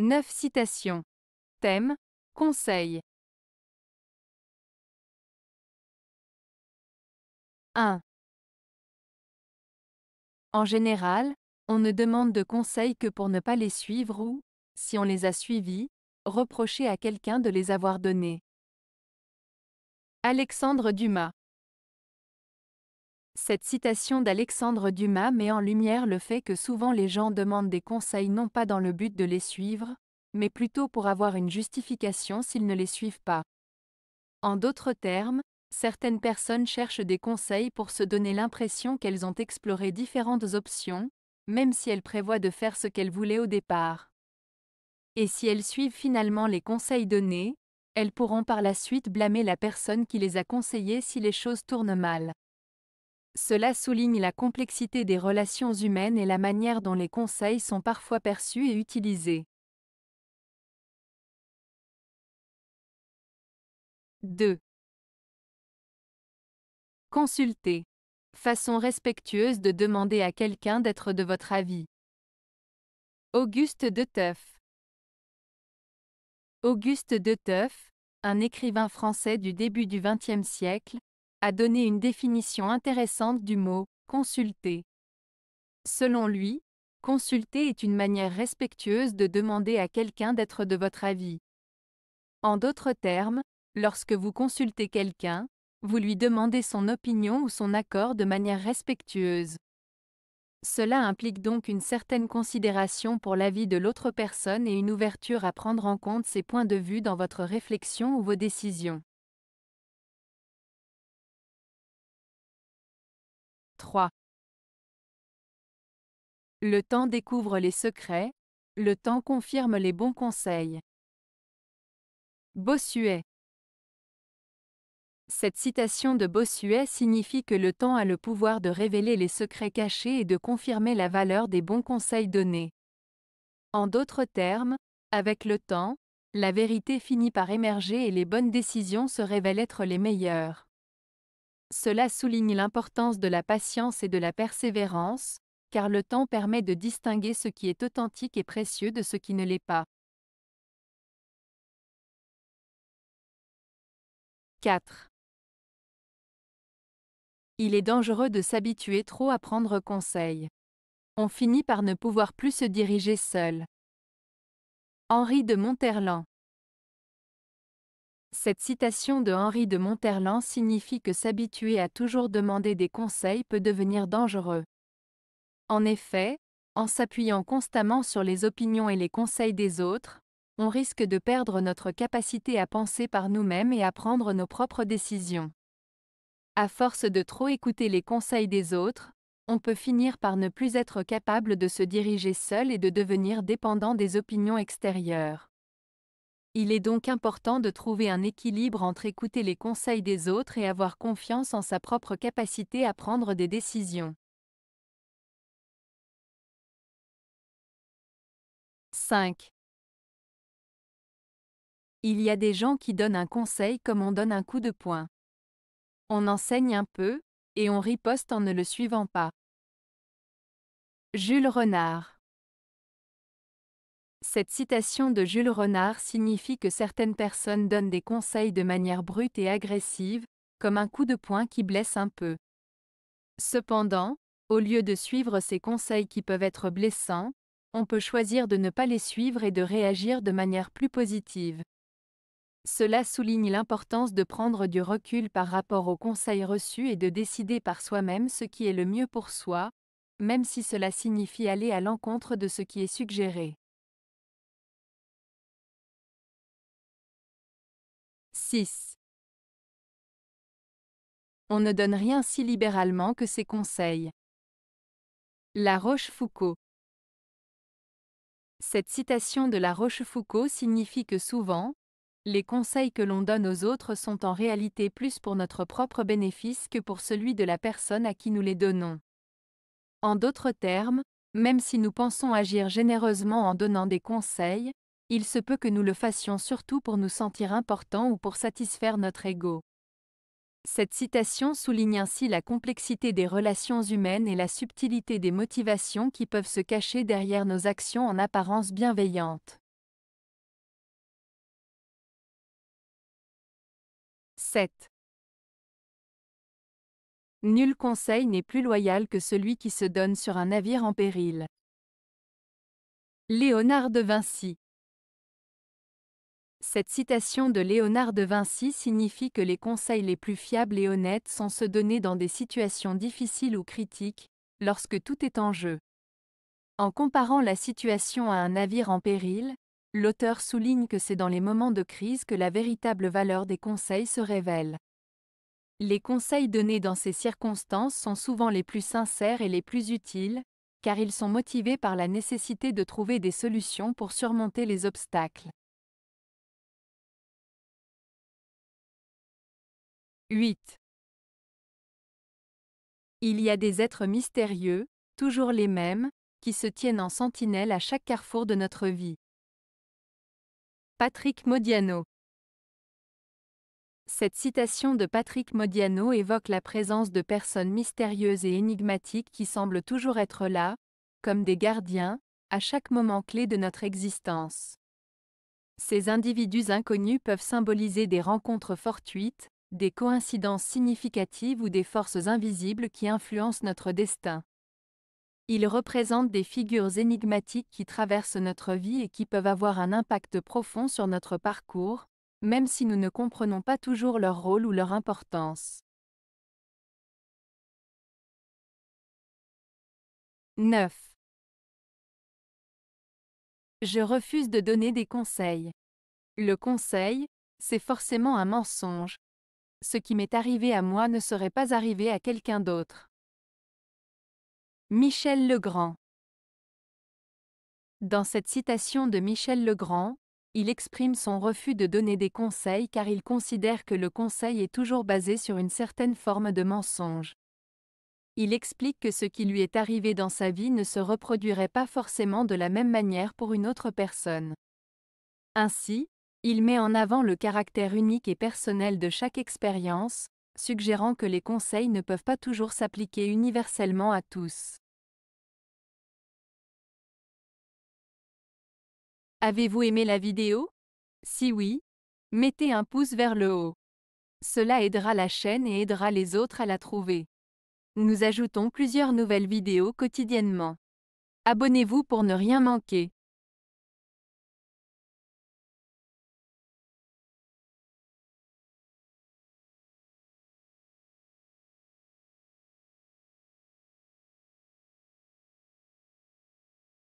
9 citations. Thème, conseils. 1. En général, on ne demande de conseils que pour ne pas les suivre ou, si on les a suivis, reprocher à quelqu'un de les avoir donnés. Alexandre Dumas cette citation d'Alexandre Dumas met en lumière le fait que souvent les gens demandent des conseils non pas dans le but de les suivre, mais plutôt pour avoir une justification s'ils ne les suivent pas. En d'autres termes, certaines personnes cherchent des conseils pour se donner l'impression qu'elles ont exploré différentes options, même si elles prévoient de faire ce qu'elles voulaient au départ. Et si elles suivent finalement les conseils donnés, elles pourront par la suite blâmer la personne qui les a conseillés si les choses tournent mal. Cela souligne la complexité des relations humaines et la manière dont les conseils sont parfois perçus et utilisés. 2. Consulter. Façon respectueuse de demander à quelqu'un d'être de votre avis. Auguste de Teuf. Auguste de Teuf, un écrivain français du début du XXe siècle, a donné une définition intéressante du mot consulter. Selon lui, consulter est une manière respectueuse de demander à quelqu'un d'être de votre avis. En d'autres termes, lorsque vous consultez quelqu'un, vous lui demandez son opinion ou son accord de manière respectueuse. Cela implique donc une certaine considération pour l'avis de l'autre personne et une ouverture à prendre en compte ses points de vue dans votre réflexion ou vos décisions. 3. Le temps découvre les secrets, le temps confirme les bons conseils. Bossuet Cette citation de Bossuet signifie que le temps a le pouvoir de révéler les secrets cachés et de confirmer la valeur des bons conseils donnés. En d'autres termes, avec le temps, la vérité finit par émerger et les bonnes décisions se révèlent être les meilleures. Cela souligne l'importance de la patience et de la persévérance, car le temps permet de distinguer ce qui est authentique et précieux de ce qui ne l'est pas. 4. Il est dangereux de s'habituer trop à prendre conseil. On finit par ne pouvoir plus se diriger seul. Henri de Monterland cette citation de Henri de Monterland signifie que s'habituer à toujours demander des conseils peut devenir dangereux. En effet, en s'appuyant constamment sur les opinions et les conseils des autres, on risque de perdre notre capacité à penser par nous-mêmes et à prendre nos propres décisions. À force de trop écouter les conseils des autres, on peut finir par ne plus être capable de se diriger seul et de devenir dépendant des opinions extérieures. Il est donc important de trouver un équilibre entre écouter les conseils des autres et avoir confiance en sa propre capacité à prendre des décisions. 5. Il y a des gens qui donnent un conseil comme on donne un coup de poing. On enseigne un peu, et on riposte en ne le suivant pas. Jules Renard cette citation de Jules Renard signifie que certaines personnes donnent des conseils de manière brute et agressive, comme un coup de poing qui blesse un peu. Cependant, au lieu de suivre ces conseils qui peuvent être blessants, on peut choisir de ne pas les suivre et de réagir de manière plus positive. Cela souligne l'importance de prendre du recul par rapport aux conseils reçus et de décider par soi-même ce qui est le mieux pour soi, même si cela signifie aller à l'encontre de ce qui est suggéré. 6. On ne donne rien si libéralement que ses conseils. La Rochefoucauld Cette citation de La Rochefoucauld signifie que souvent, les conseils que l'on donne aux autres sont en réalité plus pour notre propre bénéfice que pour celui de la personne à qui nous les donnons. En d'autres termes, même si nous pensons agir généreusement en donnant des conseils, il se peut que nous le fassions surtout pour nous sentir importants ou pour satisfaire notre ego. Cette citation souligne ainsi la complexité des relations humaines et la subtilité des motivations qui peuvent se cacher derrière nos actions en apparence bienveillantes. 7. Nul conseil n'est plus loyal que celui qui se donne sur un navire en péril. Léonard de Vinci cette citation de Léonard de Vinci signifie que les conseils les plus fiables et honnêtes sont ceux donnés dans des situations difficiles ou critiques, lorsque tout est en jeu. En comparant la situation à un navire en péril, l'auteur souligne que c'est dans les moments de crise que la véritable valeur des conseils se révèle. Les conseils donnés dans ces circonstances sont souvent les plus sincères et les plus utiles, car ils sont motivés par la nécessité de trouver des solutions pour surmonter les obstacles. 8. Il y a des êtres mystérieux, toujours les mêmes, qui se tiennent en sentinelle à chaque carrefour de notre vie. Patrick Modiano Cette citation de Patrick Modiano évoque la présence de personnes mystérieuses et énigmatiques qui semblent toujours être là, comme des gardiens, à chaque moment clé de notre existence. Ces individus inconnus peuvent symboliser des rencontres fortuites, des coïncidences significatives ou des forces invisibles qui influencent notre destin. Ils représentent des figures énigmatiques qui traversent notre vie et qui peuvent avoir un impact profond sur notre parcours, même si nous ne comprenons pas toujours leur rôle ou leur importance. 9. Je refuse de donner des conseils. Le conseil, c'est forcément un mensonge, ce qui m'est arrivé à moi ne serait pas arrivé à quelqu'un d'autre. Michel Legrand Dans cette citation de Michel Legrand, il exprime son refus de donner des conseils car il considère que le conseil est toujours basé sur une certaine forme de mensonge. Il explique que ce qui lui est arrivé dans sa vie ne se reproduirait pas forcément de la même manière pour une autre personne. Ainsi, il met en avant le caractère unique et personnel de chaque expérience, suggérant que les conseils ne peuvent pas toujours s'appliquer universellement à tous. Avez-vous aimé la vidéo Si oui, mettez un pouce vers le haut. Cela aidera la chaîne et aidera les autres à la trouver. Nous ajoutons plusieurs nouvelles vidéos quotidiennement. Abonnez-vous pour ne rien manquer.